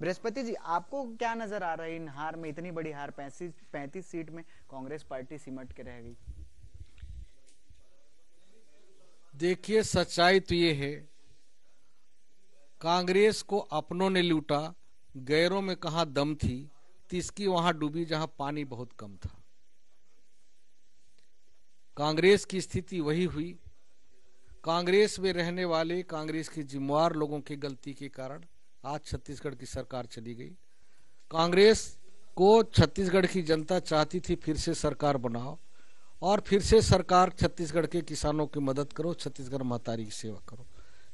बृहस्पति जी आपको क्या नजर आ रहा है इन हार में इतनी बड़ी हार पैंतीस पैंतीस सीट में कांग्रेस पार्टी सिमट के रह गई देखिए सच्चाई तो ये है कांग्रेस को अपनों ने लूटा गैरों में कहा दम थी तिसकी वहां डूबी जहां पानी बहुत कम था कांग्रेस की स्थिति वही हुई कांग्रेस में रहने वाले कांग्रेस के जिम्मेवार लोगों की गलती के कारण आज छत्तीसगढ़ की सरकार चली गई कांग्रेस को छत्तीसगढ़ की जनता चाहती थी फिर से सरकार बनाओ और फिर से सरकार छत्तीसगढ़ के किसानों की मदद करो छत्तीसगढ़ महतारी की सेवा करो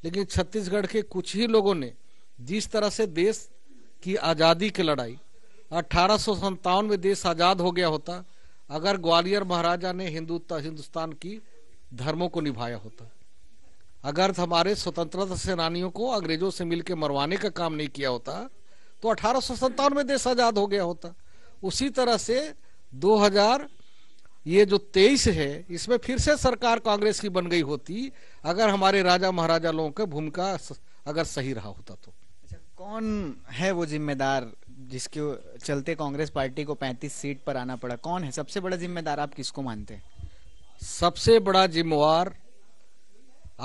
लेकिन छत्तीसगढ़ के कुछ ही लोगों ने जिस तरह से देश की आज़ादी की लड़ाई अठारह में देश आज़ाद हो गया होता अगर ग्वालियर महाराजा ने हिंदुत्व हिंदुस्तान की धर्मों को निभाया होता अगर हमारे स्वतंत्रता सेनानियों को अंग्रेजों से मिलकर मरवाने का काम नहीं किया होता तो अठारह में देश आजाद हो गया होता उसी तरह से 2000 ये जो 23 है इसमें फिर से सरकार कांग्रेस की बन गई होती अगर हमारे राजा महाराजा लोगों का भूमिका अगर सही रहा होता तो अच्छा कौन है वो जिम्मेदार जिसके चलते कांग्रेस पार्टी को 35 सीट पर आना पड़ा कौन है सबसे बड़ा जिम्मेदार आप किसको मानते हैं सबसे बड़ा जिम्मेवार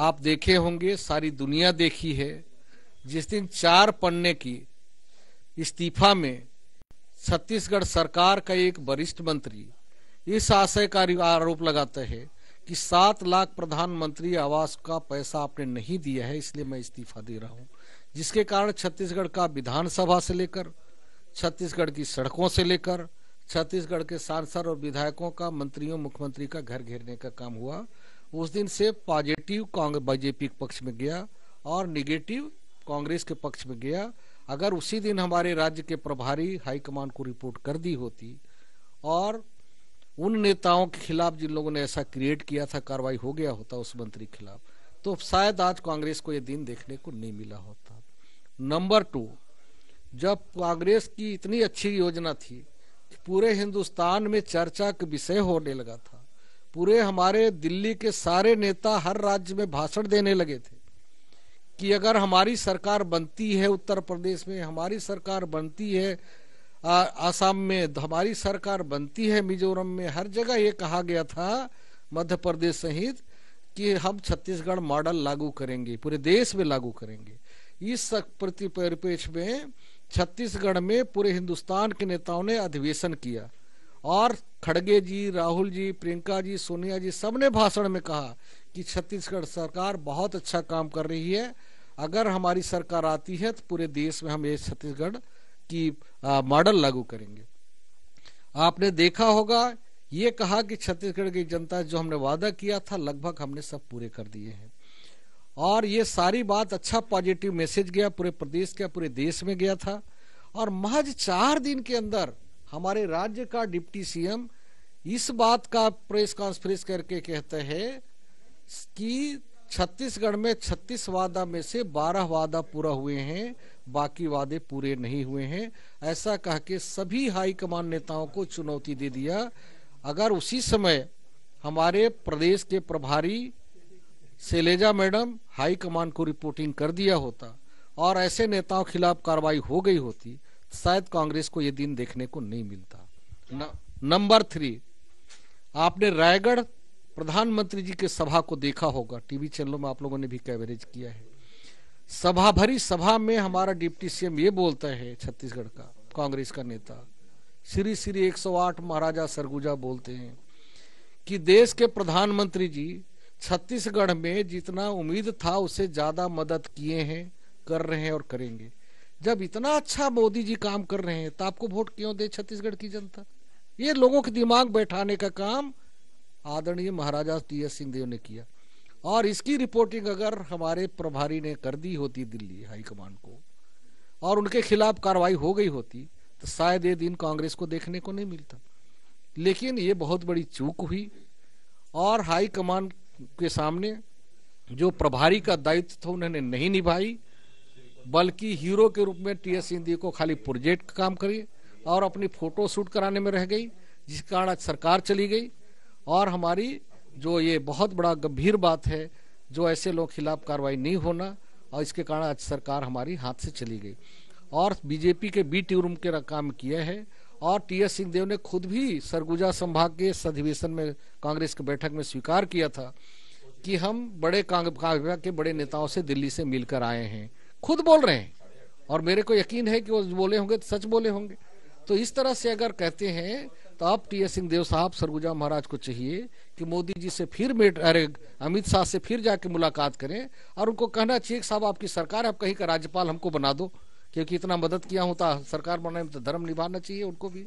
आप देखे होंगे सारी दुनिया देखी है जिस दिन चार पन्ने की इस्तीफा में छत्तीसगढ़ सरकार का एक वरिष्ठ मंत्री इस आशय का आरोप लगाते हैं कि सात लाख प्रधानमंत्री आवास का पैसा आपने नहीं दिया है इसलिए मैं इस्तीफा दे रहा हूँ जिसके कारण छत्तीसगढ़ का विधानसभा से लेकर छत्तीसगढ़ की सड़कों से लेकर छत्तीसगढ़ के सांसद और विधायकों का मंत्रियों मुख्यमंत्री का घर घेरने का काम हुआ उस दिन से पॉजिटिव बीजेपी के पक्ष में गया और निगेटिव कांग्रेस के पक्ष में गया अगर उसी दिन हमारे राज्य के प्रभारी हाईकमान को रिपोर्ट कर दी होती और उन नेताओं के खिलाफ जिन लोगों ने ऐसा क्रिएट किया था कार्रवाई हो गया होता उस मंत्री के खिलाफ तो शायद आज कांग्रेस को यह दिन देखने को नहीं मिला होता नंबर टू जब कांग्रेस की इतनी अच्छी योजना थी कि पूरे हिंदुस्तान में चर्चा का विषय होने लगा था पूरे हमारे दिल्ली के सारे नेता हर राज्य में भाषण देने लगे थे कि अगर हमारी सरकार बनती है उत्तर प्रदेश में हमारी सरकार बनती है आसाम में तो हमारी सरकार बनती है मिजोरम में हर जगह ये कहा गया था मध्य प्रदेश सहित कि हम छत्तीसगढ़ मॉडल लागू करेंगे पूरे देश में लागू करेंगे इस प्रति परिपेक्ष में छत्तीसगढ़ में पूरे हिंदुस्तान के नेताओं ने अधिवेशन किया और खड़गे जी राहुल जी प्रियंका जी सोनिया जी सबने भाषण में कहा कि छत्तीसगढ़ सरकार बहुत अच्छा काम कर रही है अगर हमारी सरकार आती है तो पूरे देश में हम ये छत्तीसगढ़ की मॉडल लागू करेंगे आपने देखा होगा ये कहा कि छत्तीसगढ़ की जनता जो हमने वादा किया था लगभग हमने सब पूरे कर दिए हैं और ये सारी बात अच्छा पॉजिटिव मैसेज गया पूरे प्रदेश गया पूरे देश में गया था और महज चार दिन के अंदर हमारे राज्य का डिप्टी सीएम इस बात का प्रेस कॉन्फ्रेंस करके कहते हैं कि छत्तीसगढ़ में छत्तीस वादा में से बारह वादा पूरा हुए हैं बाकी वादे पूरे नहीं हुए हैं ऐसा कह के सभी हाईकमान नेताओं को चुनौती दे दिया अगर उसी समय हमारे प्रदेश के प्रभारी सेलेजा मैडम हाईकमान को रिपोर्टिंग कर दिया होता और ऐसे नेताओं खिलाफ कार्रवाई हो गई होती शायद कांग्रेस को यह दिन देखने को नहीं मिलता नंबर थ्री आपने रायगढ़ प्रधानमंत्री जी के सभा को देखा होगा टीवी चैनलों में आप लोगों ने भी कवरेज किया है सभा भरी सभा में हमारा डिप्टी सीएम ये बोलता है छत्तीसगढ़ का कांग्रेस का नेता श्री श्री 108 महाराजा सरगुजा बोलते हैं कि देश के प्रधानमंत्री जी छत्तीसगढ़ में जितना उम्मीद था उसे ज्यादा मदद किए हैं कर रहे हैं और करेंगे जब इतना अच्छा मोदी जी काम कर रहे हैं तो आपको वोट क्यों दे छत्तीसगढ़ की जनता ये लोगों के दिमाग बैठाने का काम आदरणीय महाराजा टी एस सिंहदेव ने किया और इसकी रिपोर्टिंग अगर हमारे प्रभारी ने कर दी होती दिल्ली हाईकमांड को और उनके खिलाफ कार्रवाई हो गई होती तो शायद ये दिन कांग्रेस को देखने को नहीं मिलता लेकिन ये बहुत बड़ी चूक हुई और हाईकमान के सामने जो प्रभारी का दायित्व था उन्होंने नहीं निभाई बल्कि हीरो के रूप में टी एस सिंधी को खाली प्रोजेक्ट का काम करी और अपनी फोटो शूट कराने में रह गई जिस कारण आज सरकार चली गई और हमारी जो ये बहुत बड़ा गंभीर बात है जो ऐसे लोग खिलाफ कार्रवाई नहीं होना और इसके कारण आज सरकार हमारी हाथ से चली गई और बीजेपी के बी टी के काम किया है और टी एस सिंहदेव ने खुद भी सरगुजा संभाग के अधिवेशन में कांग्रेस की बैठक में स्वीकार किया था कि हम बड़े कांग्रेस के बड़े नेताओं से दिल्ली से मिलकर आए हैं खुद बोल रहे हैं और मेरे को यकीन है कि वो बोले होंगे तो सच बोले होंगे तो इस तरह से अगर कहते हैं तो आप टी एस सिंह देव साहब सरगुजा महाराज को चाहिए कि मोदी जी से फिर मेट अरे अमित शाह से फिर जाके मुलाकात करें और उनको कहना चाहिए साहब आपकी सरकार आप कहीं का राज्यपाल हमको बना दो क्योंकि इतना मदद किया होता तो सरकार बनाने में तो धर्म निभाना चाहिए उनको भी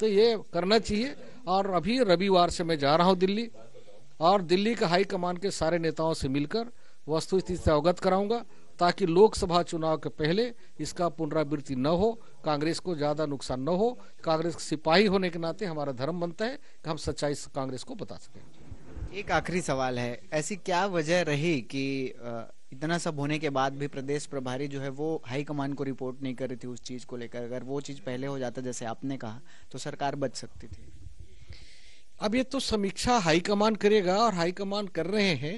तो ये करना चाहिए और अभी रविवार से मैं जा रहा हूँ दिल्ली और दिल्ली के हाईकमान के सारे नेताओं से मिलकर वस्तु स्थिति से अवगत कराऊंगा ताकि लोकसभा चुनाव के पहले इसका पुनरावृत्ति न हो कांग्रेस को ज्यादा नुकसान न हो कांग्रेस सिपाही होने के नाते हमारा धर्म बनता है कि हम सच्चाई कांग्रेस को बता सके एक आखिरी सवाल है ऐसी क्या वजह रही कि इतना सब होने के बाद भी प्रदेश प्रभारी जो है वो हाईकमान को रिपोर्ट नहीं कर रही थी उस चीज को लेकर अगर वो चीज पहले हो जाता जैसे आपने कहा तो सरकार बच सकती थी अब ये तो समीक्षा हाईकमान करेगा और हाईकमान कर रहे हैं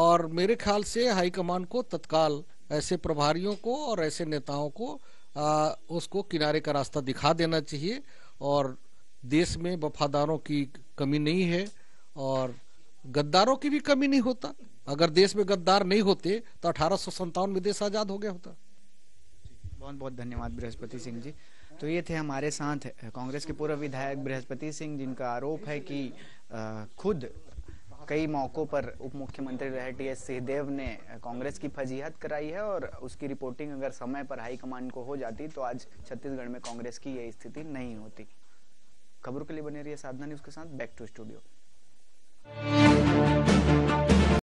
और मेरे ख्याल से हाईकमान को तत्काल ऐसे प्रभारियों को और ऐसे नेताओं को आ, उसको किनारे का रास्ता दिखा देना चाहिए और देश में वफादारों की कमी नहीं है और गद्दारों की भी कमी नहीं होता अगर देश में गद्दार नहीं होते तो अठारह में देश आज़ाद हो गया होता बहुत बहुत धन्यवाद बृहस्पति सिंह जी तो ये थे हमारे साथ कांग्रेस के पूर्व विधायक बृहस्पति सिंह जिनका आरोप है कि खुद कई मौकों पर उप मुख्यमंत्री रहे टी एस सिंहदेव ने कांग्रेस की फजीहत कराई है और उसकी रिपोर्टिंग अगर समय पर हाईकमान को हो जाती तो आज छत्तीसगढ़ में कांग्रेस की ये स्थिति नहीं होती खबरों के लिए बने रही है साधना न्यूज के साथ बैक टू स्टूडियो